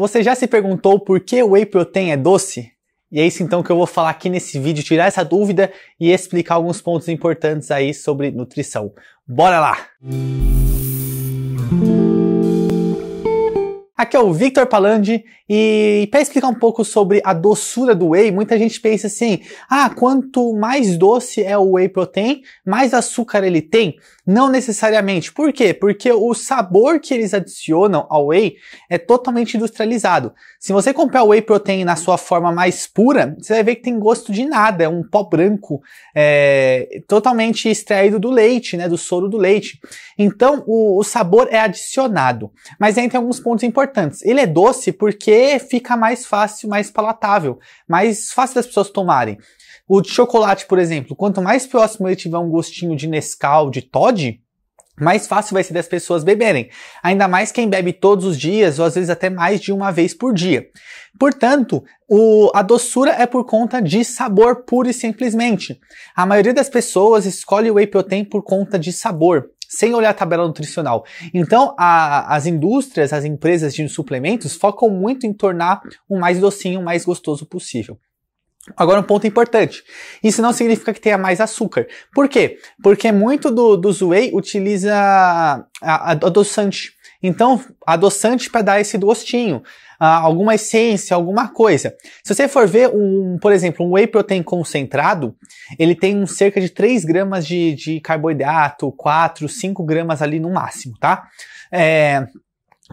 Você já se perguntou por que o whey protein é doce? E é isso então que eu vou falar aqui nesse vídeo, tirar essa dúvida e explicar alguns pontos importantes aí sobre nutrição. Bora lá! Música Aqui é o Victor Palandi e para explicar um pouco sobre a doçura do whey, muita gente pensa assim: ah, quanto mais doce é o whey protein, mais açúcar ele tem. Não necessariamente. Por quê? Porque o sabor que eles adicionam ao whey é totalmente industrializado. Se você comprar o whey protein na sua forma mais pura, você vai ver que tem gosto de nada, é um pó branco, é, totalmente extraído do leite, né, do soro do leite. Então o, o sabor é adicionado. Mas entre alguns pontos importantes importantes. Ele é doce porque fica mais fácil, mais palatável, mais fácil das pessoas tomarem. O de chocolate, por exemplo, quanto mais próximo ele tiver um gostinho de Nescau, de Todd, mais fácil vai ser das pessoas beberem. Ainda mais quem bebe todos os dias, ou às vezes até mais de uma vez por dia. Portanto, o, a doçura é por conta de sabor puro e simplesmente. A maioria das pessoas escolhe o whey protein por conta de sabor sem olhar a tabela nutricional. Então, a, as indústrias, as empresas de suplementos focam muito em tornar o mais docinho, o mais gostoso possível. Agora um ponto importante. Isso não significa que tenha mais açúcar. Por quê? Porque muito do, do whey utiliza adoçante. Então, adoçante para dar esse gostinho, ah, alguma essência, alguma coisa. Se você for ver, um, por exemplo, um whey protein concentrado, ele tem cerca de 3 gramas de, de carboidrato, 4, 5 gramas ali no máximo, tá? É,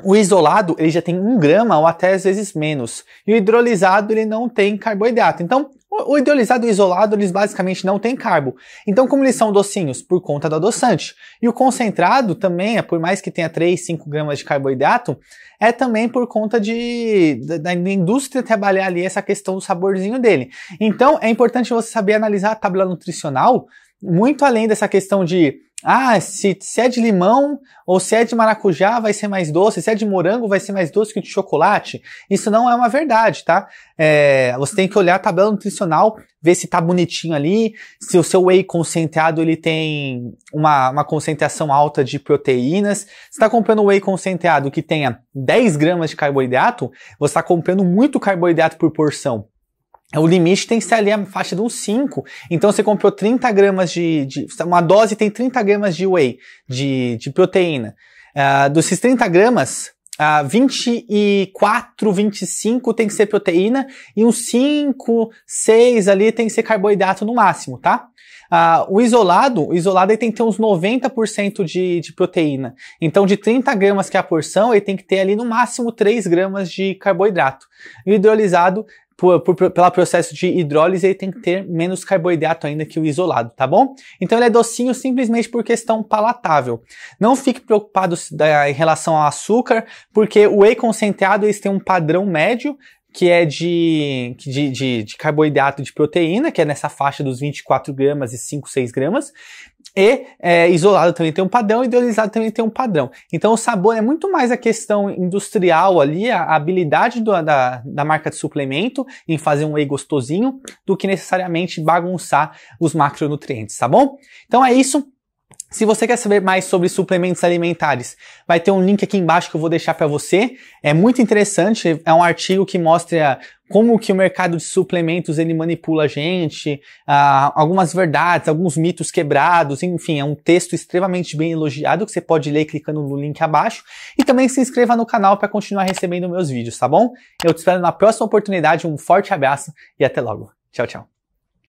o isolado ele já tem um grama ou até às vezes menos. E o hidrolisado ele não tem carboidrato. Então, o hidrolisado e o isolado eles basicamente não têm carbo. Então, como eles são docinhos? Por conta do adoçante. E o concentrado também, é, por mais que tenha 3, 5 gramas de carboidrato, é também por conta de, da, da indústria trabalhar ali essa questão do saborzinho dele. Então, é importante você saber analisar a tabela nutricional muito além dessa questão de ah, se, se é de limão ou se é de maracujá vai ser mais doce, se é de morango vai ser mais doce que de chocolate. Isso não é uma verdade, tá? É, você tem que olhar a tabela nutricional, ver se tá bonitinho ali, se o seu whey concentrado ele tem uma, uma concentração alta de proteínas. Você tá comprando whey concentrado que tenha 10 gramas de carboidrato, você está comprando muito carboidrato por porção. O limite tem que ser ali a faixa de uns 5. Então você comprou 30 gramas de, de, Uma dose tem 30 gramas de whey, de, de proteína. Uh, desses 30 gramas, uh, 24, 25 tem que ser proteína e uns 5, 6 ali tem que ser carboidrato no máximo, tá? Uh, o isolado, o isolado ele tem que ter uns 90% de, de proteína. Então, de 30 gramas que é a porção, ele tem que ter ali no máximo 3 gramas de carboidrato. E o hidrolisado por, por, pelo processo de hidrólise, ele tem que ter menos carboidrato ainda que o isolado, tá bom? Então ele é docinho simplesmente por questão palatável. Não fique preocupado da, em relação ao açúcar, porque o whey concentrado eles têm um padrão médio que é de, de, de, de carboidrato de proteína, que é nessa faixa dos 24 gramas e 5, 6 gramas. E é, isolado também tem um padrão, idealizado também tem um padrão. Então o sabor é muito mais a questão industrial ali, a habilidade do, da, da marca de suplemento em fazer um whey gostosinho, do que necessariamente bagunçar os macronutrientes, tá bom? Então é isso. Se você quer saber mais sobre suplementos alimentares, vai ter um link aqui embaixo que eu vou deixar para você. É muito interessante, é um artigo que mostra como que o mercado de suplementos ele manipula a gente, ah, algumas verdades, alguns mitos quebrados, enfim, é um texto extremamente bem elogiado que você pode ler clicando no link abaixo e também se inscreva no canal para continuar recebendo meus vídeos, tá bom? Eu te espero na próxima oportunidade, um forte abraço e até logo. Tchau, tchau.